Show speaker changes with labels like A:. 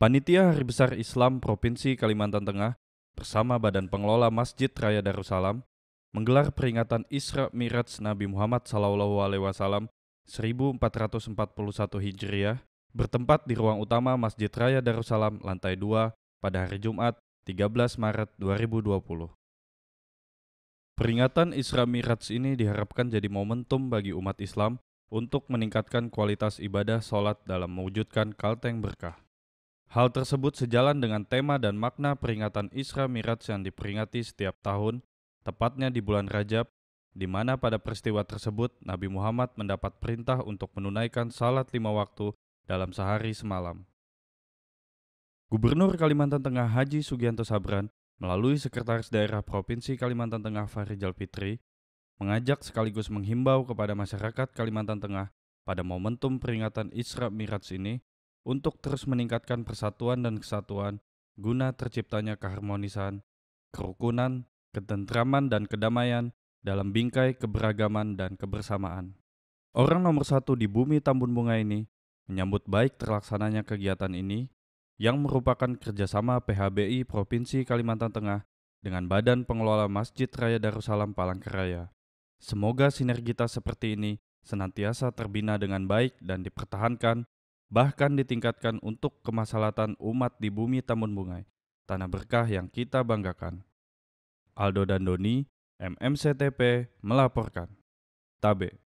A: Panitia Hari Besar Islam Provinsi Kalimantan Tengah bersama Badan Pengelola Masjid Raya Darussalam menggelar peringatan Isra Miraj Nabi Muhammad Sallallahu Alaihi Wasallam 1441 Hijriah bertempat di ruang utama Masjid Raya Darussalam lantai 2 pada hari Jumat 13 Maret 2020. Peringatan Isra Miraj ini diharapkan jadi momentum bagi umat Islam untuk meningkatkan kualitas ibadah sholat dalam mewujudkan kalteng berkah. Hal tersebut sejalan dengan tema dan makna peringatan Isra Miraj yang diperingati setiap tahun, tepatnya di bulan Rajab, di mana pada peristiwa tersebut Nabi Muhammad mendapat perintah untuk menunaikan salat lima waktu dalam sehari semalam. Gubernur Kalimantan Tengah Haji Sugianto Sabran melalui Sekretaris Daerah Provinsi Kalimantan Tengah Farijal Fitri mengajak sekaligus menghimbau kepada masyarakat Kalimantan Tengah pada momentum peringatan Isra Miraj ini untuk terus meningkatkan persatuan dan kesatuan guna terciptanya keharmonisan, kerukunan, ketentraman dan kedamaian dalam bingkai keberagaman dan kebersamaan. Orang nomor satu di bumi Tambun Bunga ini menyambut baik terlaksananya kegiatan ini yang merupakan kerjasama PHBI Provinsi Kalimantan Tengah dengan Badan Pengelola Masjid Raya Darussalam Palangkaraya. Semoga sinergitas seperti ini senantiasa terbina dengan baik dan dipertahankan bahkan ditingkatkan untuk kemaslahatan umat di bumi Tamun Bungai, tanah berkah yang kita banggakan. Aldo dan Doni, MMCTP melaporkan. Tabe